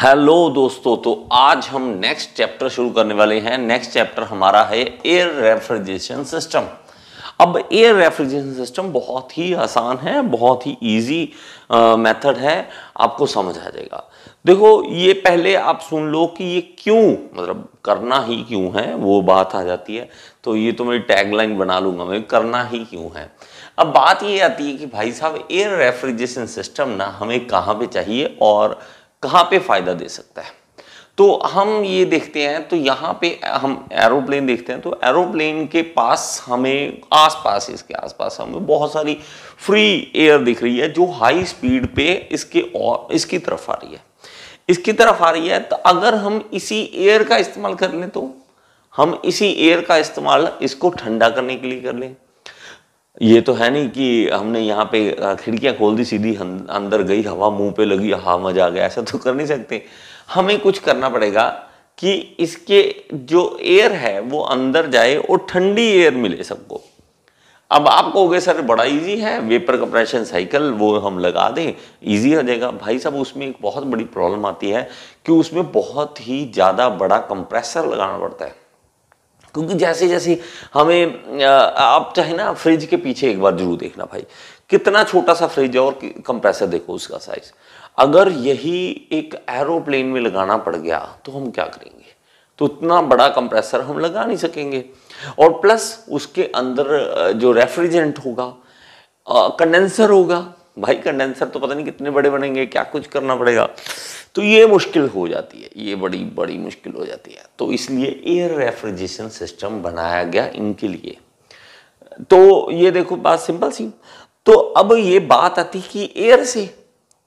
Hello दोस्तों तो आज हम नेक्स्ट चैप्टर शुरू करने वाले हैं नेक्स्ट चैप्टर हमारा है एयर रेफ्रिजरेशन सिस्टम अब एयर रेफ्रिजरेशन सिस्टम बहुत ही आसान है बहुत ही इजी मेथड है आपको समझ आ जाएगा देखो ये पहले आप सुन लो कि ये क्यों मतलब करना ही क्यों है वो बात आ जाती है तो ये तो मैं टैगलाइन बना लूंगा मैं करना ही क्यों है अब बात ये आती है कि भाई साहब एयर रेफ्रिजरेशन सिस्टम ना हमें कहाँ पे चाहिए और कहाँ पे फायदा दे सकता है तो हम ये देखते हैं तो यहाँ पे हम एरोप्लेन देखते हैं तो एरोप्लेन के पास हमें आसपास इसके आसपास हमें बहुत सारी फ्री एयर दिख रही है जो हाई स्पीड पे इसके और इसकी तरफ आ रही है इसकी तरफ आ रही है तो अगर हम इसी एयर का इस्तेमाल कर लें तो हम इसी एयर का इस्तेमाल इसको ठंडा करने के लिए कर लें ये तो है नहीं कि हमने यहाँ पे खिड़कियाँ खोल दी सीधी अंदर गई हवा मुंह पे लगी हवा मजा आ गया ऐसा तो कर नहीं सकते हमें कुछ करना पड़ेगा कि इसके जो एयर है वो अंदर जाए और ठंडी एयर मिले सबको अब आप कहोगे सर बड़ा इजी है वेपर कंप्रेशन साइकिल वो हम लगा दें इजी हो जाएगा भाई साहब उसमें एक बहुत बड़ी प्रॉब्लम आती है कि उसमें बहुत ही ज़्यादा बड़ा कंप्रेसर लगाना पड़ता है क्योंकि जैसे जैसे हमें आप चाहे ना फ्रिज के पीछे एक बार जरूर देखना भाई कितना छोटा सा फ्रिज है और कंप्रेसर देखो उसका साइज अगर यही एक एरोप्लेन में लगाना पड़ गया तो हम क्या करेंगे तो उतना बड़ा कंप्रेसर हम लगा नहीं सकेंगे और प्लस उसके अंदर जो रेफ्रिजरेंट होगा कंडेंसर होगा भाई कंडेंसर तो पता नहीं कितने बड़े बनेंगे क्या कुछ करना पड़ेगा तो ये मुश्किल हो जाती है ये बड़ी बड़ी मुश्किल हो जाती है तो इसलिए एयर रेफ्रिजरेशन सिस्टम बनाया गया इनके लिए तो ये देखो बात सिंपल सी तो अब ये बात आती कि एयर से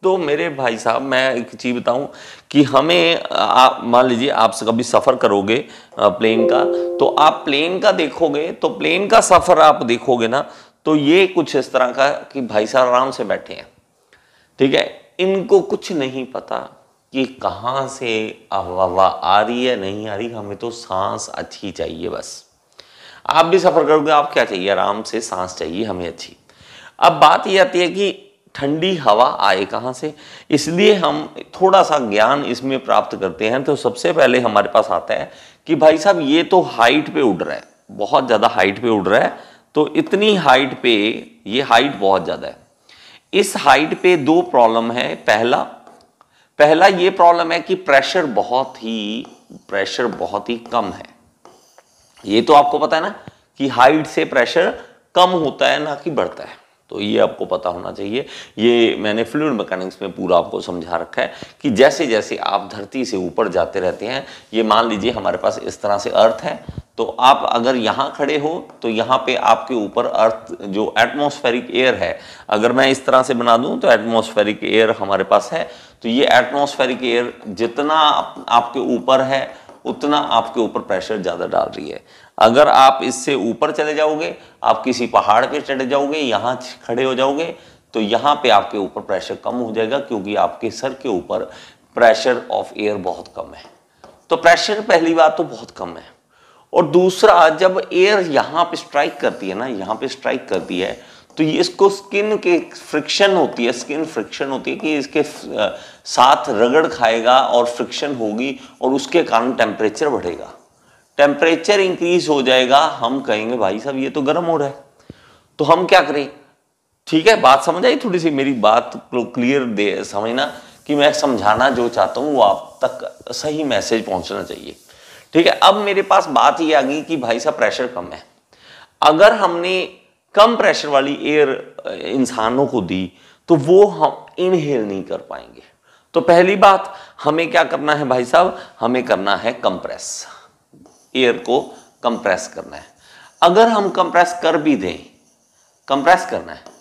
तो मेरे भाई साहब मैं एक चीज़ बताऊं कि हमें आप मान लीजिए आप कभी सफ़र करोगे प्लेन का तो आप प्लेन का देखोगे तो प्लेन का सफ़र आप देखोगे ना तो ये कुछ इस तरह का कि भाई साहब आराम से बैठे हैं ठीक है इनको कुछ नहीं पता कि कहाँ से हवा आ रही है नहीं आ रही हमें तो सांस अच्छी चाहिए बस आप भी सफ़र करोगे आप क्या चाहिए आराम से सांस चाहिए हमें अच्छी अब बात यह आती है कि ठंडी हवा आए कहाँ से इसलिए हम थोड़ा सा ज्ञान इसमें प्राप्त करते हैं तो सबसे पहले हमारे पास आता है कि भाई साहब ये तो हाइट पे उड़ रहा है बहुत ज़्यादा हाइट पे उड़ रहा है तो इतनी हाइट पे ये हाइट बहुत ज़्यादा है इस हाइट पे दो प्रॉब्लम है पहला पहला ये प्रॉब्लम है कि प्रेशर बहुत ही प्रेशर बहुत ही कम है ये तो आपको पता है ना कि हाइट से प्रेशर कम होता है ना कि बढ़ता है तो ये आपको पता होना चाहिए ये मैंने फ्लूड मैकेनिक्स में पूरा आपको समझा रखा है कि जैसे जैसे आप धरती से ऊपर जाते रहते हैं ये मान लीजिए हमारे पास इस तरह से अर्थ है तो आप अगर यहाँ खड़े हो तो यहाँ पे आपके ऊपर अर्थ जो एटमॉस्फेरिक एयर है अगर मैं इस तरह से बना दूँ तो एटमॉस्फेरिक एयर हमारे पास है तो ये एटमॉस्फेरिक एयर जितना आपके ऊपर है उतना आपके ऊपर प्रेशर ज़्यादा डाल रही है अगर आप इससे ऊपर चले जाओगे आप किसी पहाड़ पे चढ़ जाओगे यहाँ खड़े हो जाओगे तो यहाँ पे आपके ऊपर प्रेशर कम हो जाएगा क्योंकि आपके सर के ऊपर प्रेशर ऑफ एयर बहुत कम है तो प्रेशर पहली बात तो बहुत कम है और दूसरा जब एयर यहाँ पे स्ट्राइक करती है ना यहाँ पे स्ट्राइक करती है तो ये इसको स्किन के फ्रिक्शन होती है स्किन फ्रिक्शन होती है कि इसके साथ रगड़ खाएगा और फ्रिक्शन होगी और उसके कारण टेम्परेचर बढ़ेगा टेम्परेचर इंक्रीज हो जाएगा हम कहेंगे भाई साहब ये तो गर्म हो रहा है तो हम क्या करें ठीक है बात समझ आई थोड़ी सी मेरी बात को क्लियर दे समझना कि मैं समझाना जो चाहता हूँ वो आप तक सही मैसेज पहुँचना चाहिए ठीक है अब मेरे पास बात ये आ गई कि भाई साहब प्रेशर कम है अगर हमने कम प्रेशर वाली एयर इंसानों को दी तो वो हम इनहेल नहीं कर पाएंगे तो पहली बात हमें क्या करना है भाई साहब हमें करना है कंप्रेस एयर को कंप्रेस करना है अगर हम कंप्रेस कर भी दें कंप्रेस करना है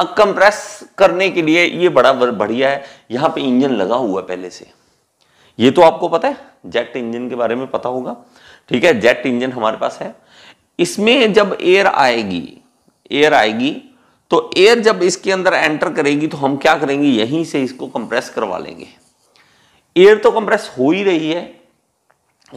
अब कंप्रेस करने के लिए ये बड़ा बढ़िया है यहां पे इंजन लगा हुआ है पहले से ये तो आपको पता है जेट इंजन के बारे में पता होगा ठीक है जेट इंजन हमारे पास है इसमें जब एयर आएगी एयर आएगी तो एयर जब इसके अंदर एंटर करेगी तो हम क्या करेंगे यहीं से इसको कंप्रेस करवा लेंगे एयर तो कंप्रेस हो ही रही है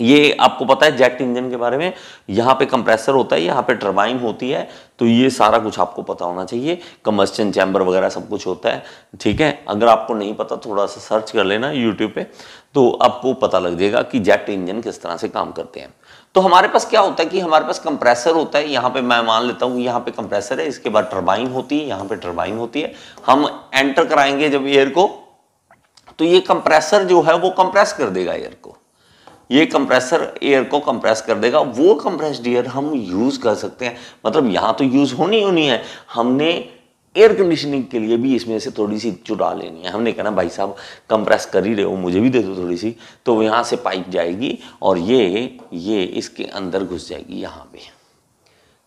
ये आपको पता है जेट इंजन के बारे में यहाँ पे कंप्रेसर होता है यहाँ पे टरबाइन होती है तो ये सारा कुछ आपको पता होना चाहिए कम्बस्टन चैम्बर वगैरह सब कुछ होता है ठीक है अगर आपको नहीं पता थोड़ा सा सर्च कर लेना यूट्यूब पे तो आपको पता लग जाएगा कि जेट इंजन किस तरह से काम करते हैं तो हमारे पास क्या होता है कि हमारे पास कंप्रेसर होता है यहाँ पे मैं मान लेता हूँ यहाँ पे कंप्रेसर है इसके बाद टर्बाइन होती है यहाँ पे टर्बाइन होती है हम एंटर कराएंगे जब एयर को तो ये कंप्रेसर जो है वो कंप्रेस कर देगा एयर को ये कंप्रेसर एयर को कंप्रेस कर देगा वो कंप्रेस्ड एयर हम यूज़ कर सकते हैं मतलब यहाँ तो यूज़ होनी होनी है हमने एयर कंडीशनिंग के लिए भी इसमें से थोड़ी सी चुरा लेनी है हमने कहना भाई साहब कंप्रेस कर ही रहे हो मुझे भी दे दो थोड़ी सी तो यहाँ से पाइप जाएगी और ये ये इसके अंदर घुस जाएगी यहाँ पे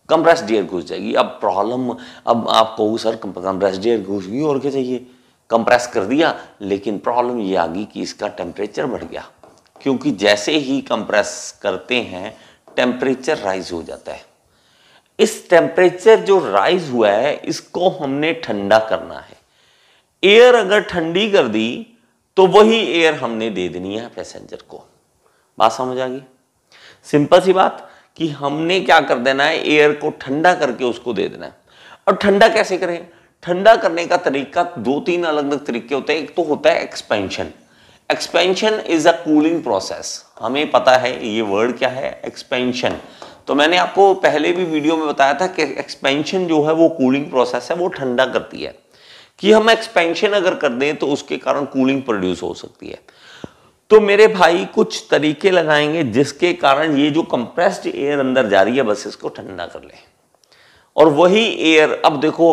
कंप्रेस डेयर घुस जाएगी अब प्रॉब्लम अब आप कहो सर कंप्रेस डेयर घुस गई और क्या चाहिए कंप्रेस कर दिया लेकिन प्रॉब्लम ये आ गई कि इसका टेम्परेचर बढ़ गया क्योंकि जैसे ही कंप्रेस करते हैं टेम्परेचर राइज हो जाता है इस टेम्परेचर जो राइज हुआ है इसको हमने ठंडा करना है एयर अगर ठंडी कर दी तो वही एयर हमने दे देनी है पैसेंजर को बात समझ आ गई सिंपल सी बात कि हमने क्या कर देना है एयर को ठंडा करके उसको दे देना है और ठंडा कैसे करें ठंडा करने का तरीका दो तीन अलग अलग तरीके होते हैं एक तो होता है expansion expansion is a cooling process हमें पता है ये वर्ड क्या है एक्सपेंशन तो मैंने आपको पहले भी वीडियो में बताया था कि एक्सपेंशन जो है वो कूलिंग प्रोसेस है वो ठंडा करती है कि हम एक्सपेंशन अगर कर दें तो उसके कारण कूलिंग प्रोड्यूस हो सकती है तो मेरे भाई कुछ तरीके लगाएंगे जिसके कारण ये जो कंप्रेस्ड एयर अंदर जा रही है बस इसको ठंडा कर ले और वही एयर अब देखो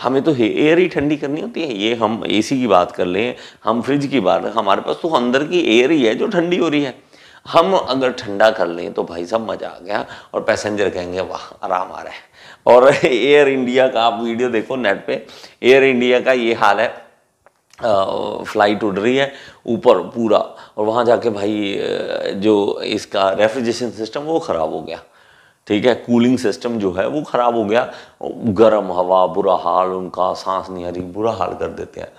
हमें तो एयर ही ठंडी करनी होती है ये हम एसी की बात कर लें हम फ्रिज की बात हमारे पास तो अंदर की एयर ही है जो ठंडी हो रही है हम अगर ठंडा कर लें तो भाई साहब मज़ा आ गया और पैसेंजर कहेंगे वाह आराम आ रहा है और एयर इंडिया का आप वीडियो देखो नेट पे एयर इंडिया का ये हाल है फ्लाइट उड़ रही है ऊपर पूरा और वहाँ जाके भाई जो इसका रेफ्रिजरेशन सिस्टम वो ख़राब हो गया ठीक है कूलिंग सिस्टम जो है वो ख़राब हो गया गर्म हवा बुरा हाल उनका सांस नहीं हरी बुरा हाल कर देते हैं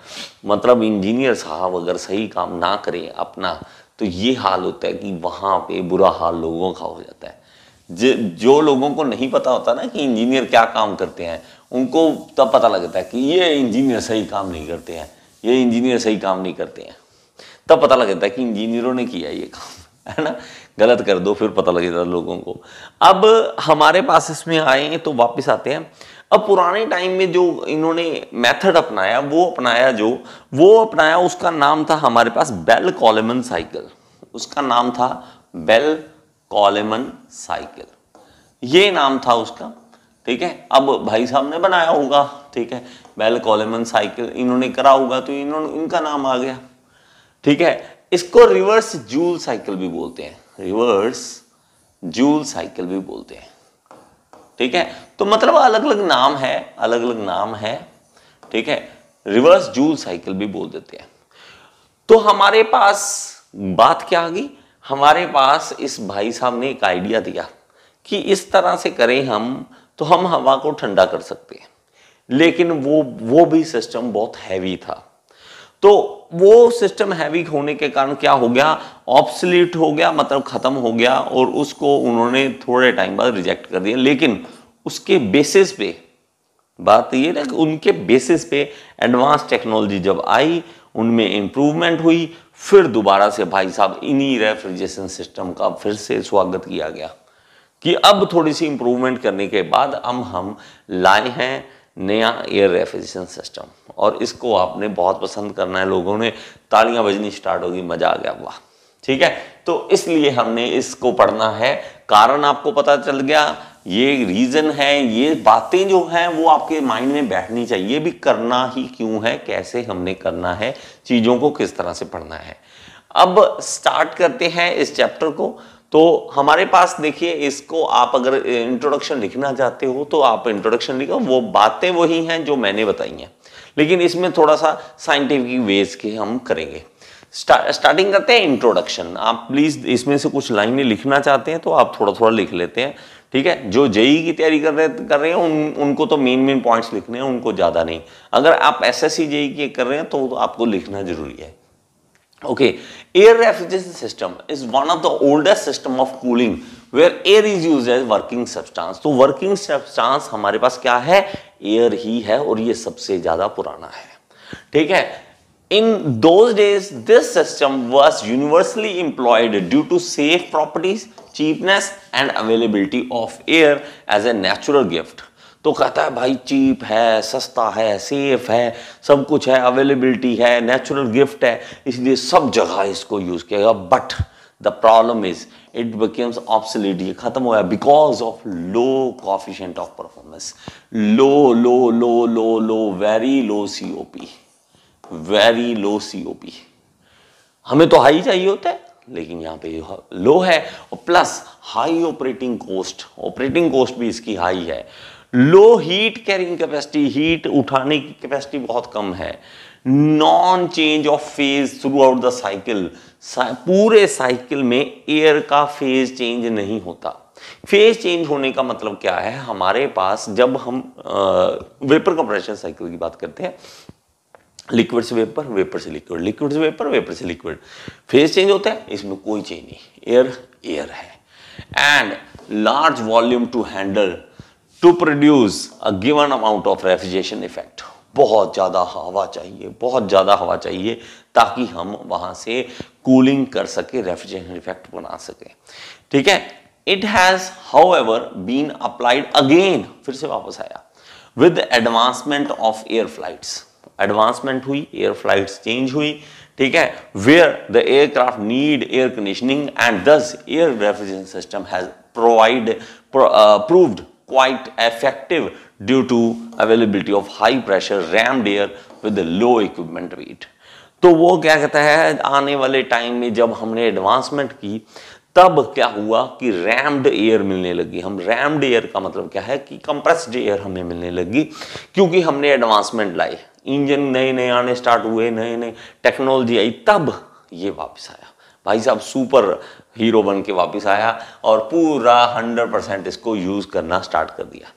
मतलब इंजीनियर साहब अगर सही काम ना करें अपना तो ये हाल होता है कि वहाँ पे बुरा हाल लोगों का हो जाता है जो लोगों को नहीं पता होता ना कि इंजीनियर क्या काम करते हैं उनको तब पता लगता है कि ये इंजीनियर सही काम नहीं करते हैं ये इंजीनियर सही काम नहीं करते हैं तब पता लगता है कि इंजीनियरों ने किया ये काम है ना गलत कर दो फिर पता लगेगा लोगों को अब हमारे पास इसमें आए तो वापस आते हैं अब पुराने टाइम में जो इन्होंने मेथड अपनाया वो अपनाया जो वो अपनाया उसका नाम था हमारे पास बेल कॉलेमन साइकिल उसका नाम था बेल कॉलेमन साइकिल ये नाम था उसका ठीक है अब भाई साहब ने बनाया होगा ठीक है बेल कॉलेमन साइकिल इन्होंने करा होगा तो इन्होंने इनका नाम आ गया ठीक है इसको रिवर्स जूल साइकिल भी बोलते हैं रिवर्स जूल साइकिल भी बोलते हैं ठीक है तो मतलब अलग अलग नाम है अलग अलग नाम है ठीक है रिवर्स जूल साइकिल भी बोल देते हैं तो हमारे पास बात क्या आ गई हमारे पास इस भाई साहब ने एक आइडिया दिया कि इस तरह से करें हम तो हम हवा को ठंडा कर सकते हैं लेकिन वो वो भी सिस्टम बहुत हैवी था तो वो सिस्टम हैवी होने के कारण क्या हो गया ऑप्सलीट हो गया मतलब ख़त्म हो गया और उसको उन्होंने थोड़े टाइम बाद रिजेक्ट कर दिया लेकिन उसके बेसिस पे बात ये ना कि उनके बेसिस पे एडवांस टेक्नोलॉजी जब आई उनमें इम्प्रूवमेंट हुई फिर दोबारा से भाई साहब इन्हीं रेफ्रिजरेशन सिस्टम का फिर से स्वागत किया गया कि अब थोड़ी सी इम्प्रूवमेंट करने के बाद अब हम लाए हैं नया एयर रेफ्रिजरेशन सिस्टम और इसको आपने बहुत पसंद करना है लोगों ने तालियां बजनी स्टार्ट होगी मजा आ गया वाह ठीक है तो इसलिए हमने इसको पढ़ना है कारण आपको पता चल गया ये रीजन है ये बातें जो हैं वो आपके माइंड में बैठनी चाहिए भी करना ही क्यों है कैसे हमने करना है चीज़ों को किस तरह से पढ़ना है अब स्टार्ट करते हैं इस चैप्टर को तो हमारे पास देखिए इसको आप अगर इंट्रोडक्शन लिखना चाहते हो तो आप इंट्रोडक्शन लिखो वो बातें वही हैं जो मैंने बताई हैं लेकिन इसमें थोड़ा सा साइंटिफिक वेज के हम करेंगे स्टा, स्टार्टिंग करते हैं इंट्रोडक्शन आप प्लीज़ इसमें से कुछ लाइनें लिखना चाहते हैं तो आप थोड़ा थोड़ा लिख लेते हैं ठीक है जो जेई की तैयारी कर रहे कर रहे हैं उन उनको तो मेन मेन पॉइंट्स लिखने हैं उनको ज़्यादा नहीं अगर आप एसएससी जेई के कर रहे हैं तो आपको लिखना जरूरी है okay air refrigeration system is one of the oldest system of cooling where air is used as working substance तो working substance हमारे पास क्या है air ही है और ये सबसे ज़्यादा पुराना है ठीक है In those days, this system was universally employed due to safe properties, cheapness and availability of air as a natural gift. तो कहता है भाई चीप है सस्ता है सेफ है सब कुछ है अवेलेबिलिटी है नेचुरल गिफ्ट है इसलिए सब जगह इसको यूज़ किया गया but the problem is it becomes obsolete ये खत्म हुआ because of low coefficient of performance low low low low low very low C O P very low C O P हमें तो हाई चाहिए होता है लेकिन यहाँ पे लो है और plus high operating cost operating cost भी इसकी हाई है low heat carrying capacity heat उठाने की कैपेसिटी बहुत कम है non change of phase throughout the cycle पूरे साइकिल में एयर का फेज चेंज नहीं होता फेज चेंज होने का मतलब क्या है हमारे पास जब हम वेपर कंप्रेशन साइकिल की बात करते हैं लिक्विड से वेपर वेपर से लिक्विड लिक्विड से वेपर वेपर से लिक्विड फेज चेंज होता है इसमें कोई चेंज नहीं एयर एयर है and large volume to handle to produce a given amount of refrigeration effect बहुत ज़्यादा हवा चाहिए बहुत ज़्यादा हवा चाहिए ताकि हम वहाँ से कूलिंग कर सके रेफ्रिजरेशन इफेक्ट बना सके ठीक है it has however been applied again फिर से वापस आया with advancement of air flights advancement हुई एयर फ्लाइट्स चेंज हुई ठीक है where the aircraft need air conditioning and this air refrigeration system has provide proved quite effective due to availability of high pressure rammed air with the low equipment weight. तो वो क्या कहता है आने वाले टाइम में जब हमने एडवांसमेंट की तब क्या हुआ कि रैम्ड एयर मिलने लगी हम रैम्ड एयर का मतलब क्या है कि कंप्रेस्ड एयर हमें मिलने लगी क्योंकि हमने एडवांसमेंट लाए इंजन नए नए आने स्टार्ट हुए नए नए टेक्नोलॉजी आई तब ये वापस आया भाई साहब सुपर हीरो बन के वापिस आया और पूरा 100 परसेंट इसको यूज़ करना स्टार्ट कर दिया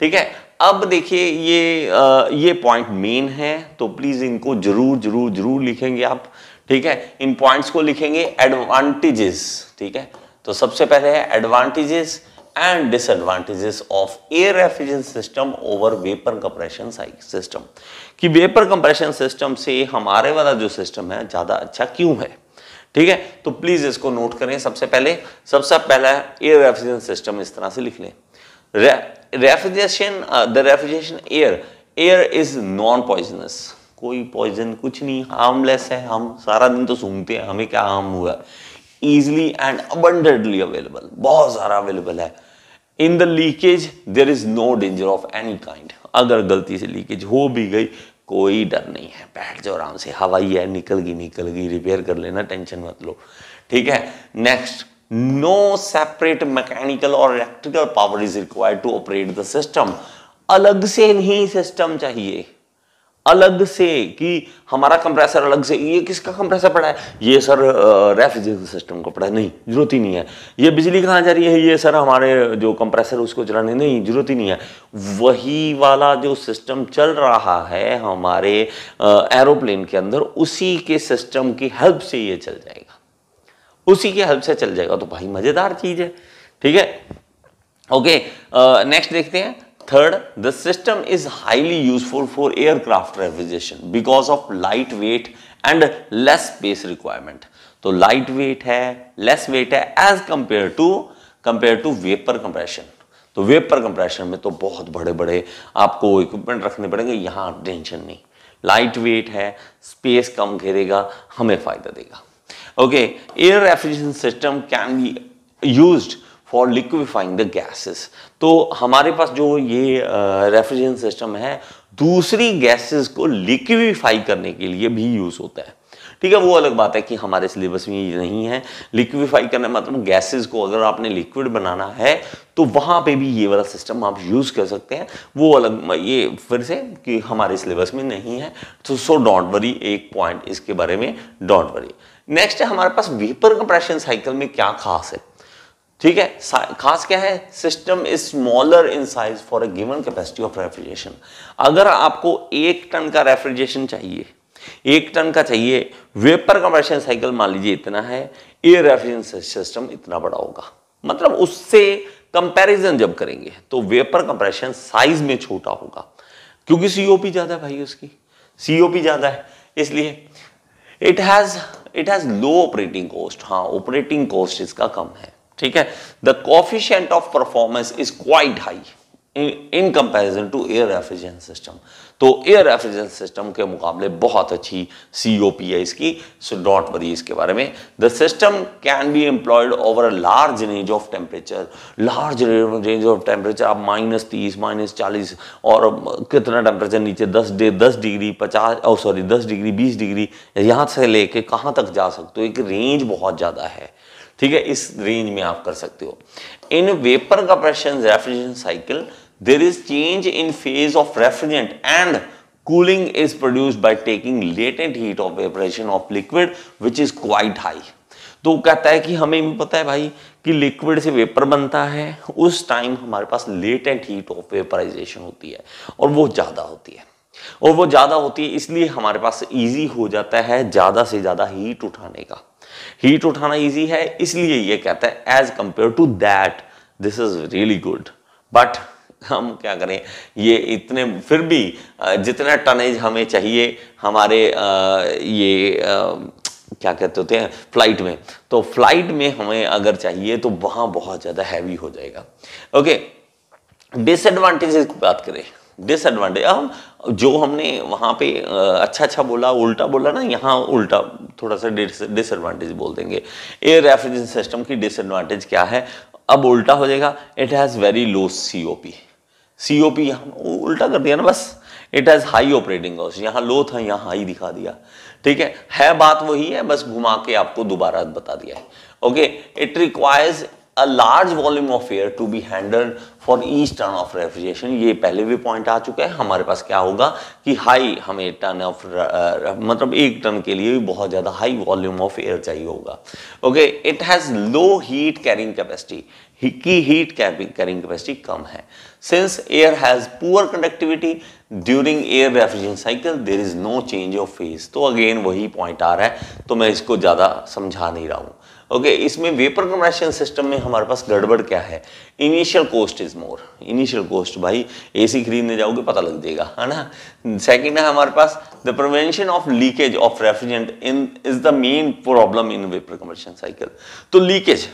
ठीक है अब देखिए ये आ, ये पॉइंट मेन है तो प्लीज़ इनको जरूर जरूर जरूर लिखेंगे आप ठीक है इन पॉइंट्स को लिखेंगे एडवांटेजेस ठीक है तो सबसे पहले है advantages and disadvantages of air refrigeration system over vapour compression system कि वेपर कंप्रेशन सिस्टम से हमारे वाला जो सिस्टम है ज़्यादा अच्छा क्यों है ठीक है तो प्लीज इसको नोट करें सबसे पहले सबसे पहला एयर रेफ्रिजरेशन सिस्टम इस तरह से लिख लें refrigeration the refrigeration air air is non poisonous कोई पॉइजन कुछ नहीं हार्मलेस है हम सारा दिन तो सूंघते हैं हमें क्या हार्म हुआ ईजली एंड अबंडेंटली अवेलेबल बहुत सारा अवेलेबल है in the leakage there is no danger of any kind अगर गलती से लीकेज हो भी गई कोई डर नहीं है बैठ जाओ आराम से हवाई है निकल गई निकल गई रिपेयर कर लेना टेंशन मत लो ठीक है नेक्स्ट नो सेपरेट मैकेनिकल और electrical power is required to operate the system अलग से नहीं सिस्टम चाहिए अलग से कि हमारा कंप्रेसर अलग से ये किसका कंप्रेसर पड़ा है ये सर रेफ्रिजरेटर सिस्टम को पड़ा है नहीं जरूरत ही नहीं है ये बिजली कहाँ जा रही है ये सर हमारे जो कंप्रेसर उसको चलाने नहीं जरूरत ही नहीं है वही वाला जो सिस्टम चल रहा है हमारे एरोप्लेन के अंदर उसी के सिस्टम की हेल्प से ये चल जाएगा उसी की हेल्प से चल जाएगा तो भाई मज़ेदार चीज़ है ठीक है ओके नेक्स्ट देखते हैं Third, the system is highly useful for aircraft refrigeration because of light weight and less space requirement. तो लाइट वेट है लेस वेट है as compare to compare to vapour compression तो वेपर कंप्रेशन में तो बहुत बड़े बड़े आपको इक्विपमेंट रखने पड़ेंगे यहां टेंशन नहीं लाइट वेट है स्पेस कम घेरेगा हमें फायदा देगा okay air refrigeration system can be used for liquefying the gases तो हमारे पास जो ये रेफ्रिजरेशन सिस्टम है दूसरी गैसेस को लिक्विफाई करने के लिए भी यूज़ होता है ठीक है वो अलग बात है कि हमारे सिलेबस में ये नहीं है लिक्विफाई करने मतलब गैसेस को अगर आपने लिक्विड बनाना है तो वहां पे भी ये वाला सिस्टम आप यूज़ कर सकते हैं वो अलग ये फिर से कि हमारे सिलेबस में नहीं है तो सो डोंट वरी एक पॉइंट इसके बारे में डोंट वरी नेक्स्ट है हमारे पास वेपर कंप्रेशन साइकिल में क्या खास है ठीक है खास क्या है system is smaller in size for a given capacity of refrigeration अगर आपको एक टन का रेफ्रिजरेशन चाहिए एक टन का चाहिए वेपर कंप्रेशन साइकिल मान लीजिए इतना है एयर रेफ्रिजरेशन सिस्टम इतना बड़ा होगा मतलब उससे कंपैरिजन जब करेंगे तो वेपर कंप्रेशन साइज में छोटा होगा क्योंकि सीओपी ज्यादा है भाई उसकी सीओपी ज्यादा है इसलिए it has it has low operating cost हाँ ऑपरेटिंग कॉस्ट इसका कम है ठीक है the coefficient of performance is quite high in comparison to air refrigerant system तो एयर रेफ्रिजरेंट सिस्टम के मुकाबले बहुत अच्छी सी ओ पी है इसकी सो डॉट वरी इसके बारे में the system can be employed over a large range of temperature large range of temperature आप माइनस तीस माइनस चालीस और कितना टेम्परेचर नीचे दस डे दस डिग्री पचास सॉरी oh, दस डिग्री बीस डिग्री यहाँ से लेके कहाँ तक जा सकते हो एक रेंज बहुत ज़्यादा है ठीक है इस रेंज में आप कर सकते हो in vapour compression refrigeration cycle there is change in phase of refrigerant and cooling is produced by taking latent heat of vaporisation of liquid which is quite high तो कहता है कि हमें भी पता है भाई कि लिक्विड से वेपर बनता है उस टाइम हमारे पास लेटेंट हीट ऑफ वेपराइजेशन होती है और वो ज़्यादा होती है और वो ज़्यादा होती है इसलिए हमारे पास इजी हो जाता है ज़्यादा से ज़्यादा हीट उठाने का हीट उठाना ईजी है इसलिए ये कहता है as compare to that this is really good but हम क्या करें ये इतने फिर भी जितना टनेज हमें चाहिए हमारे ये क्या कहते होते हैं फ्लाइट में तो फ्लाइट में हमें अगर चाहिए तो वहां बहुत ज़्यादा हैवी हो जाएगा ओके डिसएडवांटेजेस की बात करें डिसएडवांटेज हम जो हमने वहाँ पे अच्छा अच्छा बोला उल्टा बोला ना यहाँ उल्टा थोड़ा सा डिसएडवांटेज बोल देंगे एयर रेफ्रिजरेशन सिस्टम की डिसएडवांटेज क्या है अब उल्टा हो जाएगा it has very low C O P C O P यहाँ उल्टा कर दिया ना बस it has high operating cost यहाँ लो था यहाँ हाई दिखा दिया ठीक है है बात वही है बस घुमा के आपको दोबारा बता दिया है okay it requires a large volume of air to be handle for each turn of refrigeration ये पहले भी पॉइंट आ चुका है हमारे पास क्या होगा कि हाई हमें टर्न ऑफ uh, मतलब एक टर्न के लिए भी बहुत ज़्यादा हाई वॉल्यूम ऑफ एयर चाहिए होगा okay it has low heat carrying capacity की हीट कैरिंग कैपेसिटी कम है since air has poor conductivity during air refrigeration cycle there is no change of phase तो अगेन वही पॉइंट आ रहा है तो मैं इसको ज़्यादा समझा नहीं रहा हूँ ओके okay, इसमें वेपर कंप्रेशन सिस्टम में हमारे पास गड़बड़ क्या है initial cost is more initial cost भाई एसी खरीदने जाओगे पता लग जाएगा है ना सेकंड है हमारे पास the prevention of leakage of refrigerant in is the main problem in vapour compression cycle तो लीकेज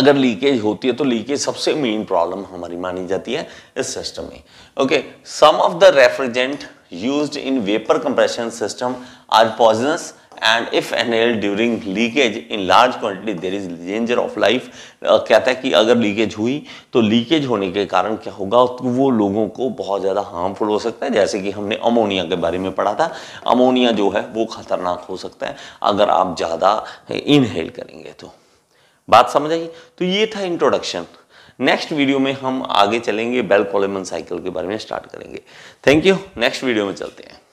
अगर लीकेज होती है तो लीकेज सबसे मेन प्रॉब्लम हमारी मानी जाती है इस सिस्टम में okay some of the refrigerant used in vapour compression system are poisonous and if inhale during leakage in large quantity there is danger of life कहता है कि अगर लीकेज हुई तो लीकेज होने के कारण क्या होगा तो वो लोगों को बहुत ज़्यादा हार्मफुल हो सकता है जैसे कि हमने अमोनिया के बारे में पढ़ा था अमोनिया जो है वो खतरनाक हो सकता है अगर आप ज़्यादा इनहेल करेंगे तो बात समझ आई तो ये था इंट्रोडक्शन नेक्स्ट वीडियो में हम आगे चलेंगे बेल कॉलेमन साइकिल के बारे में स्टार्ट करेंगे थैंक यू नेक्स्ट वीडियो में चलते हैं